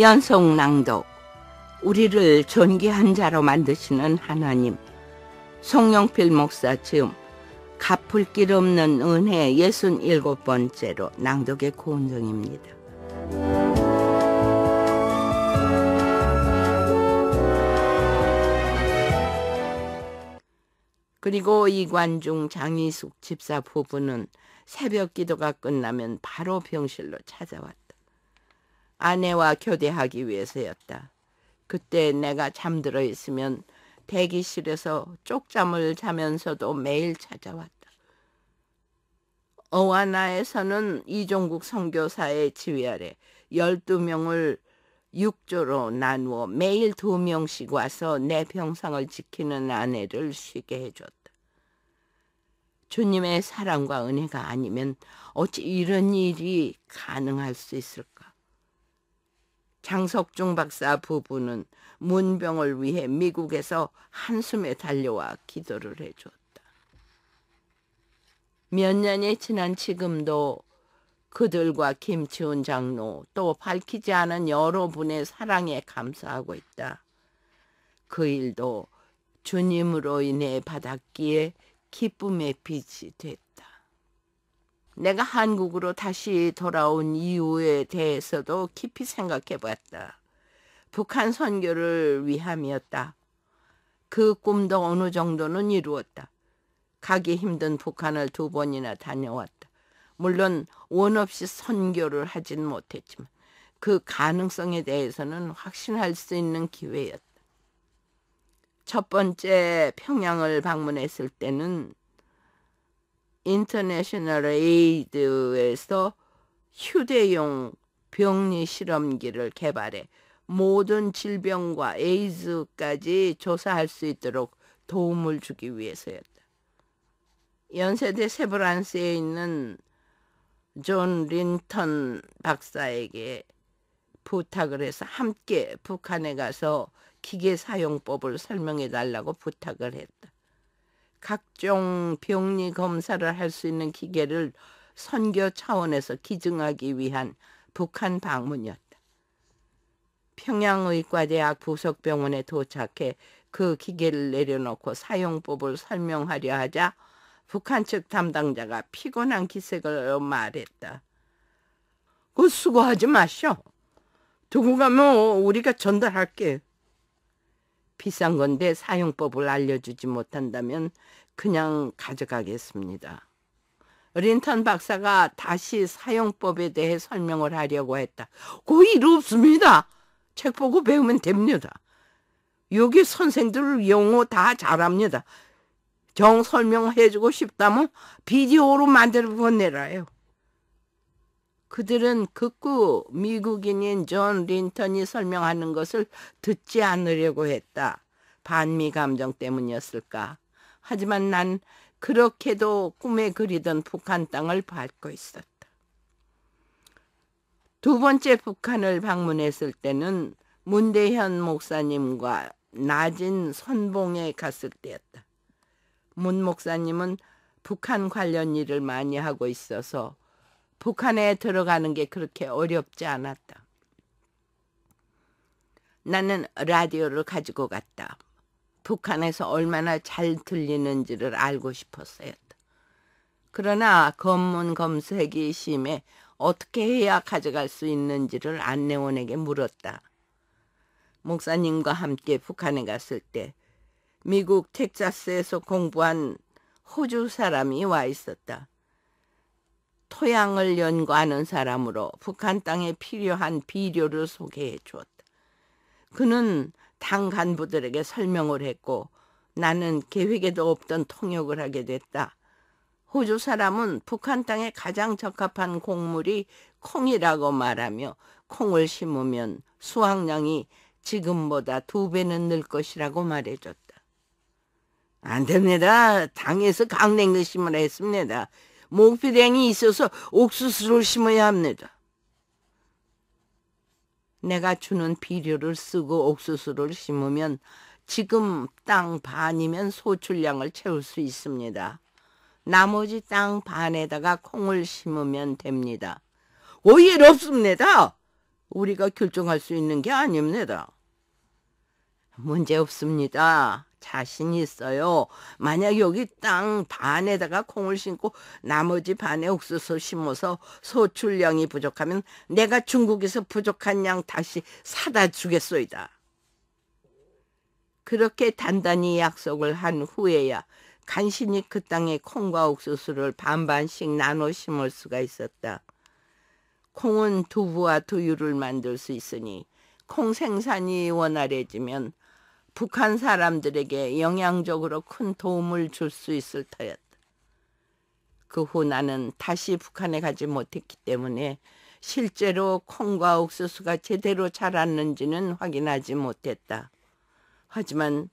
연속 낭독 우리를 존귀한 자로 만드시는 하나님 송영필 목사 즈음 갚을 길 없는 은혜 67번째로 낭독의 고운정입니다 그리고 이관중 장희숙 집사 부부는 새벽 기도가 끝나면 바로 병실로 찾아왔다. 아내와 교대하기 위해서였다. 그때 내가 잠들어 있으면 대기실에서 쪽잠을 자면서도 매일 찾아왔다. 어와나에서는 이종국 선교사의 지휘 아래 12명을 6조로 나누어 매일 2명씩 와서 내 병상을 지키는 아내를 쉬게 해줬다. 주님의 사랑과 은혜가 아니면 어찌 이런 일이 가능할 수 있을까? 장석중 박사 부부는 문병을 위해 미국에서 한숨에 달려와 기도를 해줬다. 몇 년이 지난 지금도 그들과 김치훈 장로 또 밝히지 않은 여러분의 사랑에 감사하고 있다. 그 일도 주님으로 인해 받았기에 기쁨의 빛이 됐다. 내가 한국으로 다시 돌아온 이유에 대해서도 깊이 생각해 보았다 북한 선교를 위함이었다. 그 꿈도 어느 정도는 이루었다. 가기 힘든 북한을 두 번이나 다녀왔다. 물론 원 없이 선교를 하진 못했지만 그 가능성에 대해서는 확신할 수 있는 기회였다. 첫 번째 평양을 방문했을 때는 인터내셔널 에이드에서 휴대용 병리 실험기를 개발해 모든 질병과 에이즈까지 조사할 수 있도록 도움을 주기 위해서였다. 연세대 세브란스에 있는 존 린턴 박사에게 부탁을 해서 함께 북한에 가서 기계 사용법을 설명해 달라고 부탁을 했다. 각종 병리 검사를 할 수 있는 기계를 선교 차원에서 기증하기 위한 북한 방문이었다. 평양의과대학 부속병원에 도착해 그 기계를 내려놓고 사용법을 설명하려 하자 북한 측 담당자가 피곤한 기색을 말했다. 그 수고하지 마셔. 두고 가면 우리가 전달할게. 비싼 건데 사용법을 알려주지 못한다면 그냥 가져가겠습니다. 린턴 박사가 다시 사용법에 대해 설명을 하려고 했다. 고일 없습니다. 책 보고 배우면 됩니다. 여기 선생들 영어다 잘합니다. 정 설명해주고 싶다면 비디오로 만들어 보내라요. 그들은 극구 미국인인 존 린턴이 설명하는 것을 듣지 않으려고 했다. 반미 감정 때문이었을까. 하지만 난 그렇게도 꿈에 그리던 북한 땅을 밟고 있었다. 두 번째 북한을 방문했을 때는 문대현 목사님과 낮은 선봉에 갔을 때였다. 문 목사님은 북한 관련 일을 많이 하고 있어서 북한에 들어가는 게 그렇게 어렵지 않았다. 나는 라디오를 가지고 갔다. 북한에서 얼마나 잘 들리는지를 알고 싶었어 요 그러나 검문 검색이 심해 어떻게 해야 가져갈 수 있는지를 안내원에게 물었다. 목사님과 함께 북한에 갔을 때 미국 텍사스에서 공부한 호주 사람이 와 있었다. 토양을 연구하는 사람으로 북한 땅에 필요한 비료를 소개해 주었다. 그는 당 간부들에게 설명을 했고 나는 계획에도 없던 통역을 하게 됐다. 호주 사람은 북한 땅에 가장 적합한 곡물이 콩이라고 말하며 콩을 심으면 수확량이 지금보다 두 배는 늘 것이라고 말해줬다. 안 됩니다. 당에서 강냉이 심을 했습니다. 목피랭이 있어서 옥수수를 심어야 합니다. 내가 주는 비료를 쓰고 옥수수를 심으면 지금 땅 반이면 소출량을 채울 수 있습니다. 나머지 땅 반에다가 콩을 심으면 됩니다. 오일 없습니다. 우리가 결정할 수 있는 게 아닙니다. 문제 없습니다. 자신 있어요. 만약 여기 땅 반에다가 콩을 심고 나머지 반에 옥수수 심어서 소출량이 부족하면 내가 중국에서 부족한 양 다시 사다 주겠소이다. 그렇게 단단히 약속을 한 후에야 간신히 그 땅에 콩과 옥수수를 반반씩 나눠 심을 수가 있었다. 콩은 두부와 두유를 만들 수 있으니 콩 생산이 원활해지면 북한 사람들에게 영향적으로 큰 도움을 줄 수 있을 터였다. 그 후 나는 다시 북한에 가지 못했기 때문에 실제로 콩과 옥수수가 제대로 자랐는지는 확인하지 못했다. 하지만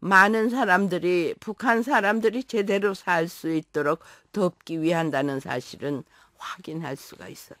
많은 사람들이 북한 사람들이 제대로 살 수 있도록 돕기 위한다는 사실은 확인할 수가 있었다.